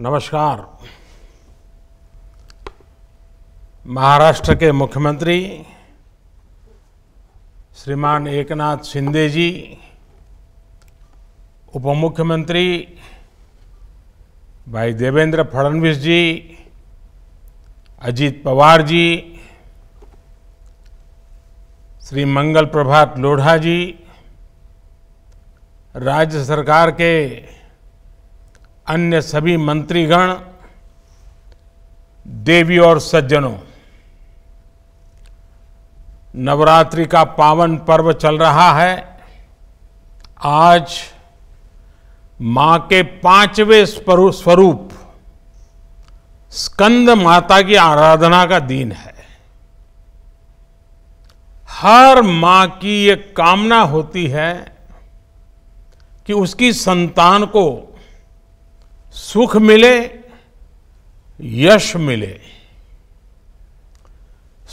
नमस्कार महाराष्ट्र के मुख्यमंत्री श्रीमान एकनाथ शिंदे जी उप मुख्यमंत्री भाई देवेंद्र फडणवीस जी अजीत पवार जी श्री मंगल प्रभात लोढ़ा जी राज्य सरकार के अन्य सभी मंत्रीगण देवी और सज्जनों नवरात्रि का पावन पर्व चल रहा है आज मां के पांचवें स्वरूप स्कंद माता की आराधना का दिन है हर मां की ये कामना होती है कि उसकी संतान को सुख मिले यश मिले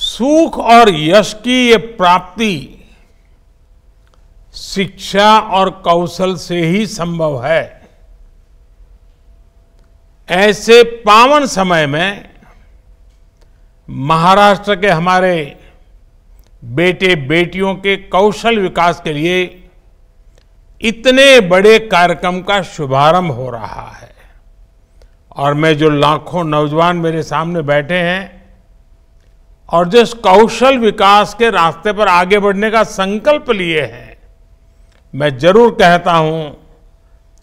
सुख और यश की ये प्राप्ति शिक्षा और कौशल से ही संभव है ऐसे पावन समय में महाराष्ट्र के हमारे बेटे बेटियों के कौशल विकास के लिए इतने बड़े कार्यक्रम का शुभारंभ हो रहा है और मैं जो लाखों नौजवान मेरे सामने बैठे हैं और जिस कौशल विकास के रास्ते पर आगे बढ़ने का संकल्प लिए हैं मैं जरूर कहता हूं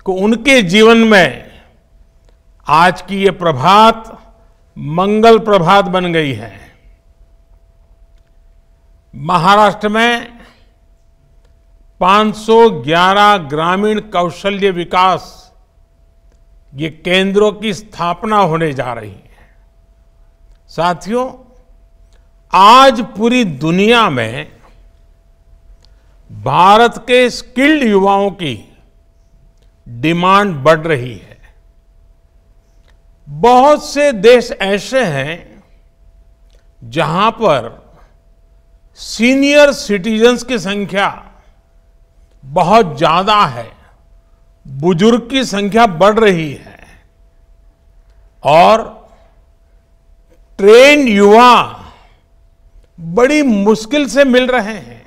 कि उनके जीवन में आज की ये प्रभात मंगल प्रभात बन गई है महाराष्ट्र में 511 ग्रामीण कौशल्य विकास ये केंद्रों की स्थापना होने जा रही है साथियों आज पूरी दुनिया में भारत के स्किल्ड युवाओं की डिमांड बढ़ रही है बहुत से देश ऐसे हैं जहां पर सीनियर सिटीजन्स की संख्या बहुत ज्यादा है बुजुर्ग की संख्या बढ़ रही है और ट्रेन युवा बड़ी मुश्किल से मिल रहे हैं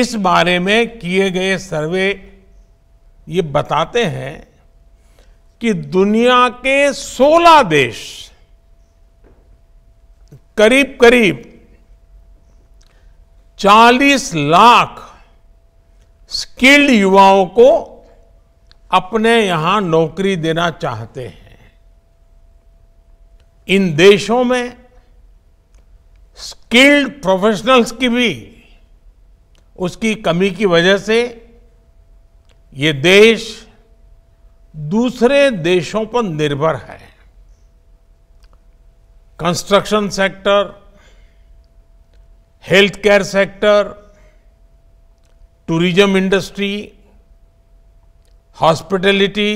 इस बारे में किए गए सर्वे ये बताते हैं कि दुनिया के 16 देश करीब करीब 40 लाख स्किल्ड युवाओं को अपने यहां नौकरी देना चाहते हैं इन देशों में स्किल्ड प्रोफेशनल्स की भी उसकी कमी की वजह से ये देश दूसरे देशों पर निर्भर है construction sector health care sector tourism industry hospitality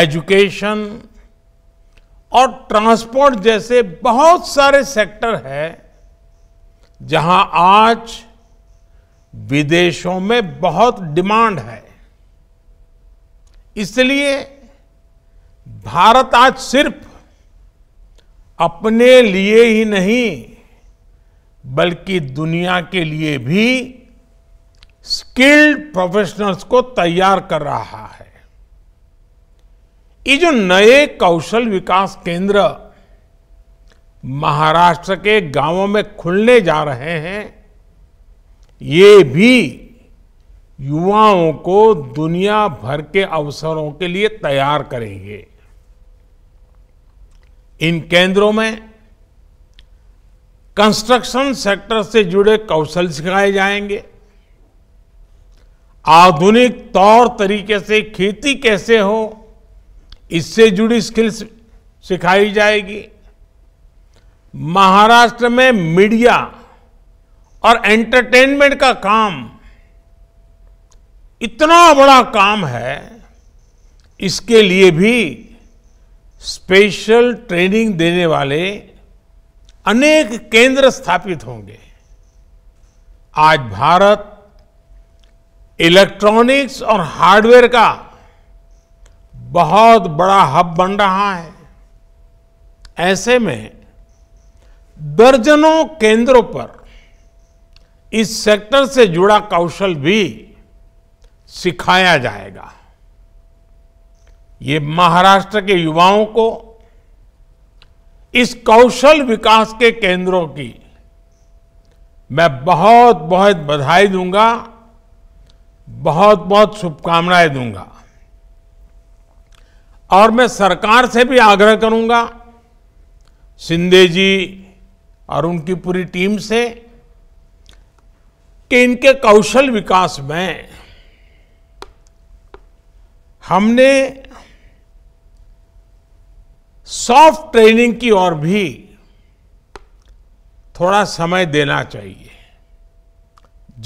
education और ट्रांसपोर्ट जैसे बहुत सारे सेक्टर हैं जहां आज विदेशों में बहुत डिमांड है इसलिए भारत आज सिर्फ अपने लिए ही नहीं बल्कि दुनिया के लिए भी स्किल्ड प्रोफेशनल्स को तैयार कर रहा है ये जो नए कौशल विकास केंद्र महाराष्ट्र के गांवों में खुलने जा रहे हैं ये भी युवाओं को दुनिया भर के अवसरों के लिए तैयार करेंगे इन केंद्रों में कंस्ट्रक्शन सेक्टर से जुड़े कौशल सिखाए जाएंगे आधुनिक तौर तरीके से खेती कैसे हो इससे जुड़ी स्किल्स सिखाई जाएगी महाराष्ट्र में मीडिया और एंटरटेनमेंट का काम इतना बड़ा काम है इसके लिए भी स्पेशल ट्रेनिंग देने वाले अनेक केंद्र स्थापित होंगे आज भारत इलेक्ट्रॉनिक्स और हार्डवेयर का बहुत बड़ा हब बन रहा है ऐसे में दर्जनों केंद्रों पर इस सेक्टर से जुड़ा कौशल भी सिखाया जाएगा ये महाराष्ट्र के युवाओं को इस कौशल विकास के केंद्रों की मैं बहुत बहुत बधाई दूंगा बहुत बहुत शुभकामनाएं दूंगा और मैं सरकार से भी आग्रह करूंगा सिंधे जी और उनकी पूरी टीम से कि इनके कौशल विकास में हमने सॉफ्ट ट्रेनिंग की ओर भी थोड़ा समय देना चाहिए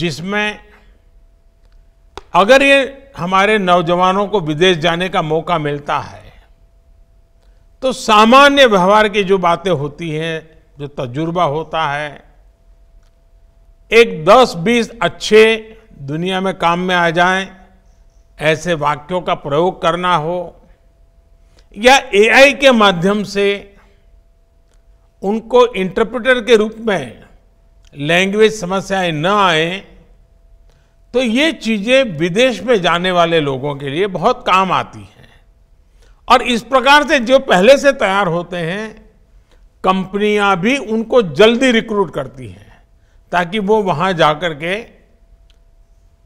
जिसमें अगर ये हमारे नौजवानों को विदेश जाने का मौका मिलता है तो सामान्य व्यवहार की जो बातें होती हैं जो तजुर्बा होता है एक 10-20 अच्छे दुनिया में काम में आ जाएं ऐसे वाक्यों का प्रयोग करना हो या एआई के माध्यम से उनको इंटरप्रेटर के रूप में लैंग्वेज समस्याएं न आए तो ये चीज़ें विदेश में जाने वाले लोगों के लिए बहुत काम आती हैं और इस प्रकार से जो पहले से तैयार होते हैं कंपनियां भी उनको जल्दी रिक्रूट करती हैं ताकि वो वहां जाकर के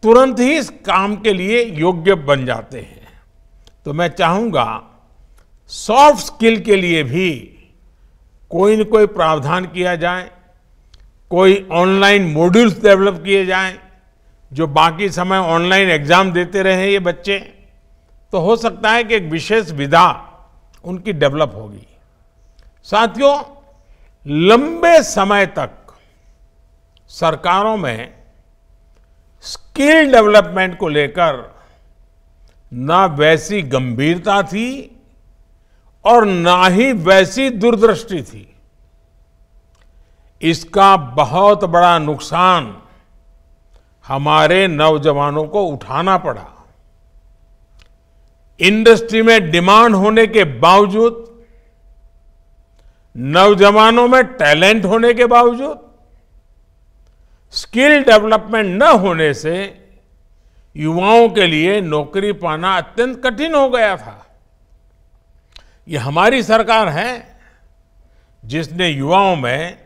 तुरंत ही इस काम के लिए योग्य बन जाते हैं तो मैं चाहूँगा सॉफ्ट स्किल के लिए भी कोई न कोई प्रावधान किया जाए कोई ऑनलाइन मॉड्यूल्स डेवलप किए जाएं जो बाकी समय ऑनलाइन एग्जाम देते रहे ये बच्चे तो हो सकता है कि एक विशेष विधा उनकी डेवलप होगी साथियों लंबे समय तक सरकारों में स्किल डेवलपमेंट को लेकर ना वैसी गंभीरता थी और ना ही वैसी दूरदृष्टि थी इसका बहुत बड़ा नुकसान हमारे नौजवानों को उठाना पड़ा इंडस्ट्री में डिमांड होने के बावजूद नौजवानों में टैलेंट होने के बावजूद स्किल डेवलपमेंट न होने से युवाओं के लिए नौकरी पाना अत्यंत कठिन हो गया था ये हमारी सरकार है जिसने युवाओं में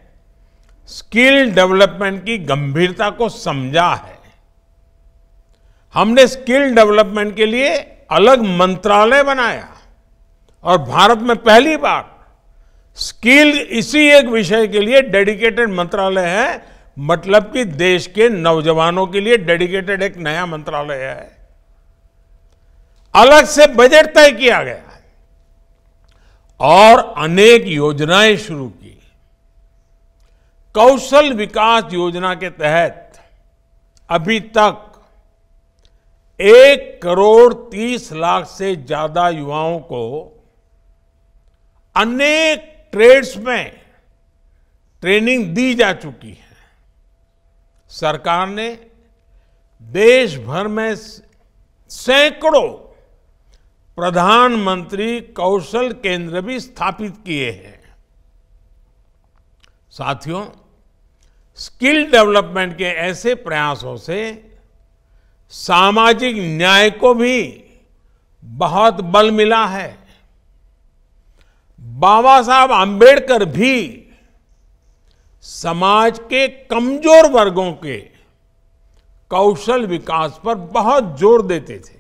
स्किल डेवलपमेंट की गंभीरता को समझा है हमने स्किल डेवलपमेंट के लिए अलग मंत्रालय बनाया और भारत में पहली बार स्किल इसी एक विषय के लिए डेडिकेटेड मंत्रालय है मतलब कि देश के नौजवानों के लिए डेडिकेटेड एक नया मंत्रालय है अलग से बजट तय किया गया और अनेक योजनाएं शुरू की कौशल विकास योजना के तहत अभी तक एक करोड़ तीस लाख से ज्यादा युवाओं को अनेक ट्रेड्स में ट्रेनिंग दी जा चुकी है सरकार ने देश भर में सैकड़ों प्रधानमंत्री कौशल केंद्र भी स्थापित किए हैं साथियों स्किल डेवलपमेंट के ऐसे प्रयासों से सामाजिक न्याय को भी बहुत बल मिला है बाबा साहब आंबेडकर भी समाज के कमजोर वर्गों के कौशल विकास पर बहुत जोर देते थे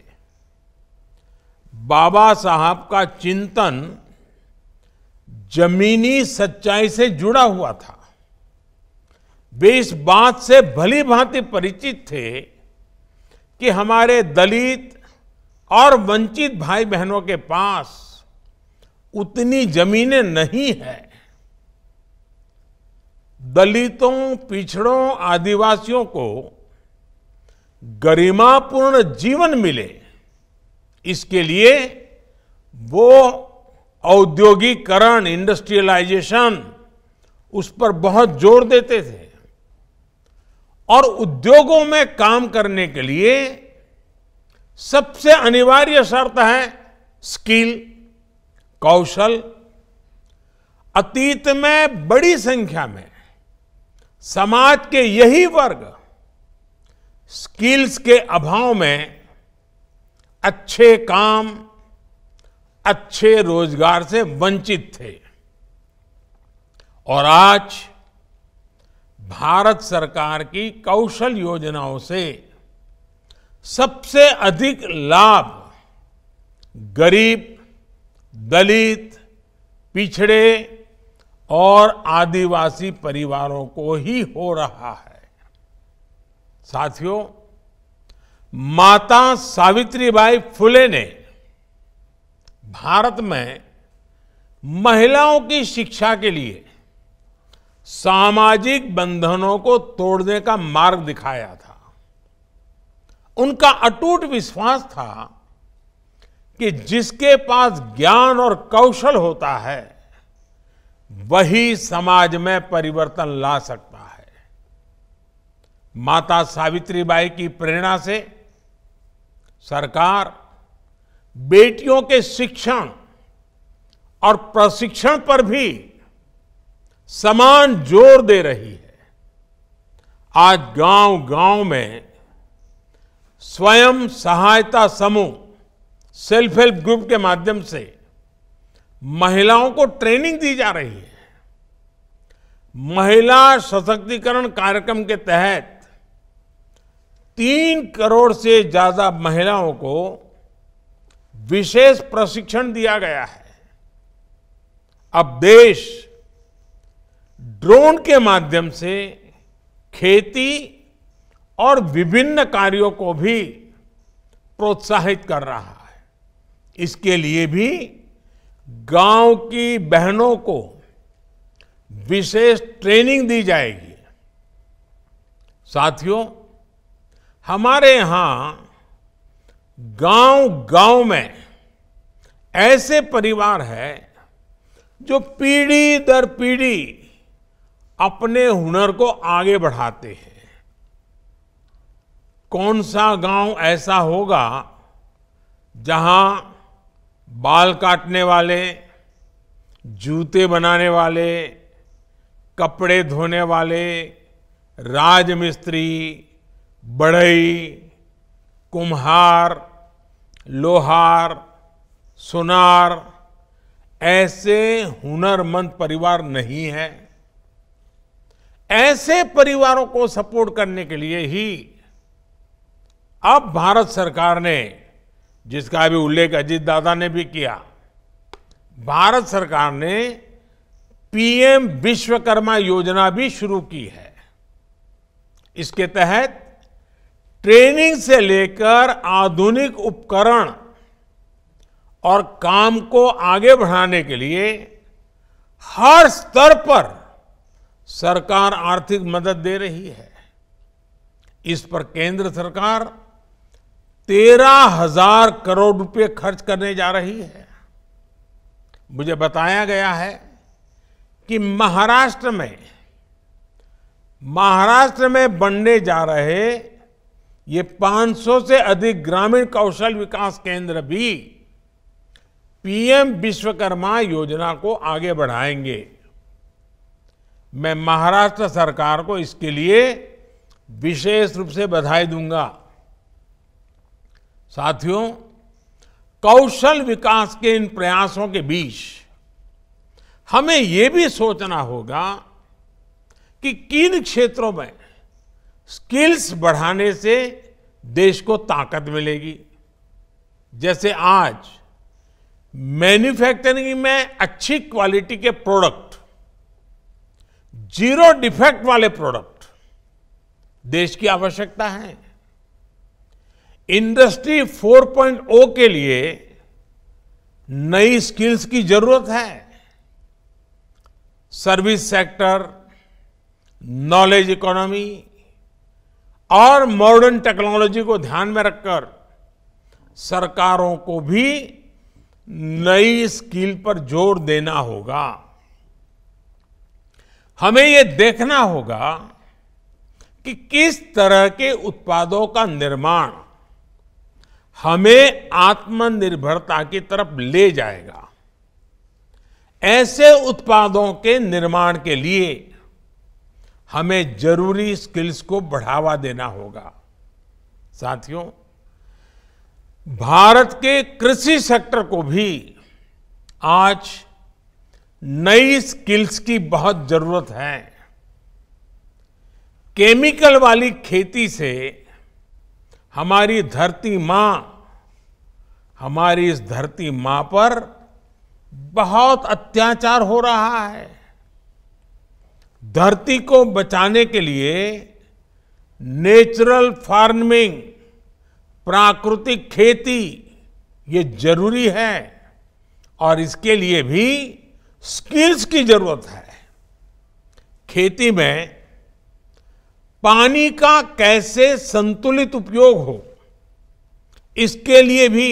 बाबा साहब का चिंतन जमीनी सच्चाई से जुड़ा हुआ था वे इस बात से भली भांति परिचित थे कि हमारे दलित और वंचित भाई बहनों के पास उतनी जमीनें नहीं है दलितों पिछड़ों आदिवासियों को गरिमापूर्ण जीवन मिले इसके लिए वो औद्योगिकरण इंडस्ट्रियलाइजेशन उस पर बहुत जोर देते थे और उद्योगों में काम करने के लिए सबसे अनिवार्य शर्त है स्किल कौशल अतीत में बड़ी संख्या में समाज के यही वर्ग स्किल्स के अभाव में अच्छे काम अच्छे रोजगार से वंचित थे और आज भारत सरकार की कौशल योजनाओं से सबसे अधिक लाभ गरीब दलित पिछड़े और आदिवासी परिवारों को ही हो रहा है साथियों माता सावित्रीबाई फुले ने भारत में महिलाओं की शिक्षा के लिए सामाजिक बंधनों को तोड़ने का मार्ग दिखाया था उनका अटूट विश्वास था कि जिसके पास ज्ञान और कौशल होता है वही समाज में परिवर्तन ला सकता है माता सावित्रीबाई की प्रेरणा से सरकार बेटियों के शिक्षण और प्रशिक्षण पर भी समान जोर दे रही है आज गांव गांव में स्वयं सहायता समूह सेल्फ हेल्प ग्रुप के माध्यम से महिलाओं को ट्रेनिंग दी जा रही है महिला सशक्तिकरण कार्यक्रम के तहत तीन करोड़ से ज्यादा महिलाओं को विशेष प्रशिक्षण दिया गया है अब देश ड्रोन के माध्यम से खेती और विभिन्न कार्यों को भी प्रोत्साहित कर रहा है इसके लिए भी गांव की बहनों को विशेष ट्रेनिंग दी जाएगी साथियों हमारे यहां गांव गांव में ऐसे परिवार हैं जो पीढ़ी दर पीढ़ी अपने हुनर को आगे बढ़ाते हैं कौन सा गांव ऐसा होगा जहां बाल काटने वाले जूते बनाने वाले कपड़े धोने वाले राजमिस्त्री बढ़ई कुम्हार लोहार सुनार ऐसे हुनरमंद परिवार नहीं है ऐसे परिवारों को सपोर्ट करने के लिए ही अब भारत सरकार ने जिसका अभी उल्लेख अजीत दादा ने भी किया भारत सरकार ने पीएम विश्वकर्मा योजना भी शुरू की है इसके तहत ट्रेनिंग से लेकर आधुनिक उपकरण और काम को आगे बढ़ाने के लिए हर स्तर पर सरकार आर्थिक मदद दे रही है इस पर केंद्र सरकार तेरह हजार करोड़ रुपए खर्च करने जा रही है मुझे बताया गया है कि महाराष्ट्र में महाराष्ट्र में बनने जा रहे ये 500 से अधिक ग्रामीण कौशल विकास केंद्र भी पीएम विश्वकर्मा योजना को आगे बढ़ाएंगे मैं महाराष्ट्र सरकार को इसके लिए विशेष रूप से बधाई दूंगा साथियों कौशल विकास के इन प्रयासों के बीच हमें यह भी सोचना होगा कि किन क्षेत्रों में स्किल्स बढ़ाने से देश को ताकत मिलेगी जैसे आज मैन्युफैक्चरिंग में अच्छी क्वालिटी के प्रोडक्ट जीरो डिफेक्ट वाले प्रोडक्ट देश की आवश्यकता है इंडस्ट्री 4.0 के लिए नई स्किल्स की जरूरत है सर्विस सेक्टर नॉलेज इकोनॉमी और मॉडर्न टेक्नोलॉजी को ध्यान में रखकर सरकारों को भी नई स्किल पर जोर देना होगा हमें यह देखना होगा कि किस तरह के उत्पादों का निर्माण हमें आत्मनिर्भरता की तरफ ले जाएगा ऐसे उत्पादों के निर्माण के लिए हमें जरूरी स्किल्स को बढ़ावा देना होगा साथियों भारत के कृषि सेक्टर को भी आज नई स्किल्स की बहुत जरूरत है केमिकल वाली खेती से हमारी धरती मां हमारी इस धरती मां पर बहुत अत्याचार हो रहा है धरती को बचाने के लिए नेचुरल फार्मिंग प्राकृतिक खेती ये जरूरी है और इसके लिए भी स्किल्स की जरूरत है खेती में पानी का कैसे संतुलित उपयोग हो इसके लिए भी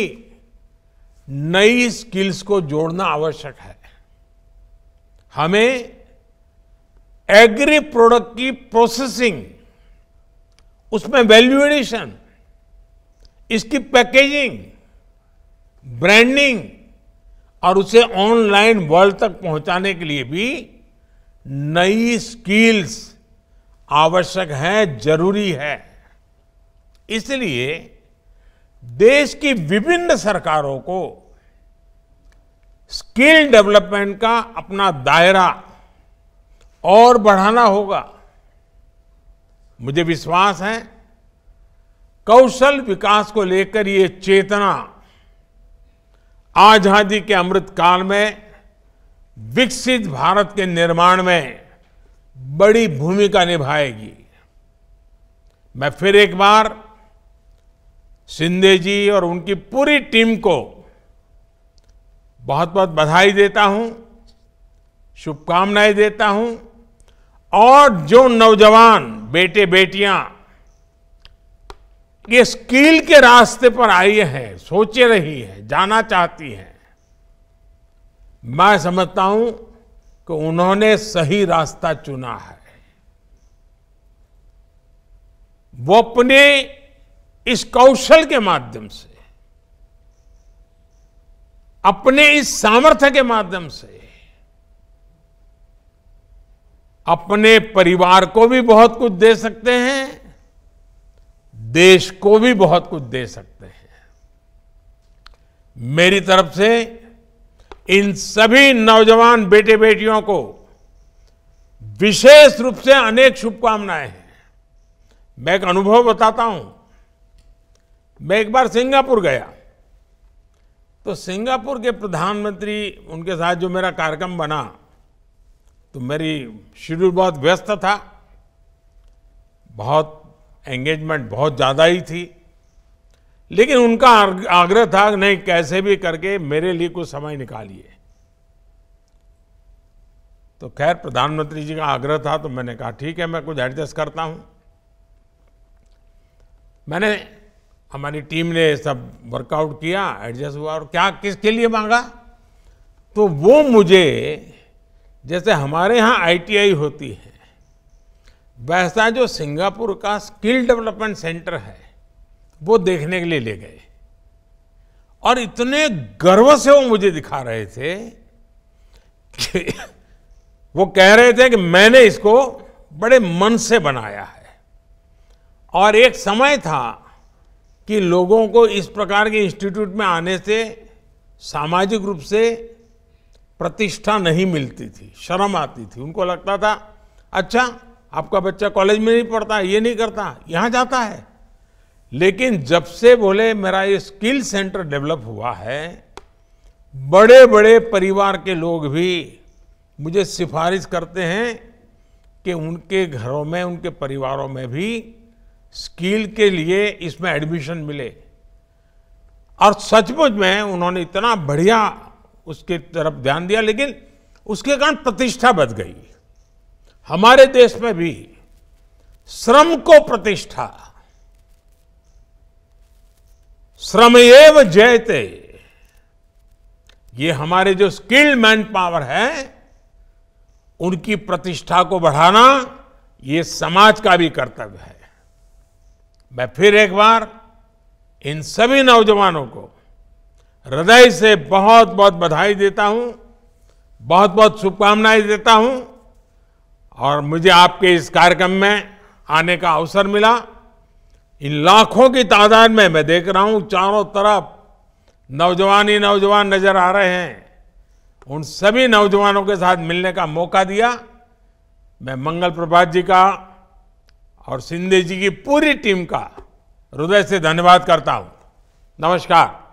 नई स्किल्स को जोड़ना आवश्यक है हमें एग्री प्रोडक्ट की प्रोसेसिंग उसमें वैल्यूएडिशन इसकी पैकेजिंग ब्रांडिंग और उसे ऑनलाइन वर्ल्ड तक पहुंचाने के लिए भी नई स्किल्स आवश्यक है जरूरी है इसलिए देश की विभिन्न सरकारों को स्किल डेवलपमेंट का अपना दायरा और बढ़ाना होगा मुझे विश्वास है कौशल विकास को लेकर ये चेतना आजादी के अमृत काल में विकसित भारत के निर्माण में बड़ी भूमिका निभाएगी मैं फिर एक बार शिंदे जी और उनकी पूरी टीम को बहुत बहुत बधाई देता हूं शुभकामनाएं देता हूं और जो नौजवान बेटे बेटियां ये स्किल के रास्ते पर आई है सोचे रही है जाना चाहती है मैं समझता हूं कि उन्होंने सही रास्ता चुना है वो अपने इस कौशल के माध्यम से अपने इस सामर्थ्य के माध्यम से अपने परिवार को भी बहुत कुछ दे सकते हैं देश को भी बहुत कुछ दे सकते हैं मेरी तरफ से इन सभी नौजवान बेटे बेटियों को विशेष रूप से अनेक शुभकामनाएं हैं मैं एक अनुभव बताता हूं मैं एक बार सिंगापुर गया तो सिंगापुर के प्रधानमंत्री उनके साथ जो मेरा कार्यक्रम बना तो मेरी शेड्यूल बहुत व्यस्त था बहुत एंगेजमेंट बहुत ज़्यादा ही थी लेकिन उनका आग्रह था नहीं कैसे भी करके मेरे लिए कुछ समय निकालिए तो खैर प्रधानमंत्री जी का आग्रह था तो मैंने कहा ठीक है मैं कुछ एडजस्ट करता हूं मैंने हमारी टीम ने सब वर्कआउट किया एडजस्ट हुआ और क्या किसके लिए मांगा तो वो मुझे जैसे हमारे यहाँ आईटीआई होती है वैसा जो सिंगापुर का स्किल डेवलपमेंट सेंटर है वो देखने के लिए ले गए और इतने गर्व से वो मुझे दिखा रहे थे कि वो कह रहे थे कि मैंने इसको बड़े मन से बनाया है और एक समय था कि लोगों को इस प्रकार के इंस्टीट्यूट में आने से सामाजिक रूप से प्रतिष्ठा नहीं मिलती थी शर्म आती थी उनको लगता था अच्छा आपका बच्चा कॉलेज में नहीं पढ़ता ये नहीं करता यहाँ जाता है लेकिन जब से बोले मेरा ये स्किल सेंटर डेवलप हुआ है बड़े बड़े परिवार के लोग भी मुझे सिफारिश करते हैं कि उनके घरों में उनके परिवारों में भी स्किल के लिए इसमें एडमिशन मिले और सचमुच में उन्होंने इतना बढ़िया उसके तरफ ध्यान दिया लेकिन उसके कारण प्रतिष्ठा बच गई हमारे देश में भी श्रम को प्रतिष्ठा श्रम एव जयते ये हमारे जो स्किल्ड मैन पावर है उनकी प्रतिष्ठा को बढ़ाना ये समाज का भी कर्तव्य है मैं फिर एक बार इन सभी नौजवानों को हृदय से बहुत बहुत बधाई देता हूं बहुत बहुत शुभकामनाएं देता हूं और मुझे आपके इस कार्यक्रम में आने का अवसर मिला इन लाखों की तादाद में मैं देख रहा हूं चारों तरफ नौजवान ही नौजवान नजर आ रहे हैं उन सभी नौजवानों के साथ मिलने का मौका दिया मैं मंगल प्रभात जी का और सिंधे जी की पूरी टीम का हृदय से धन्यवाद करता हूं नमस्कार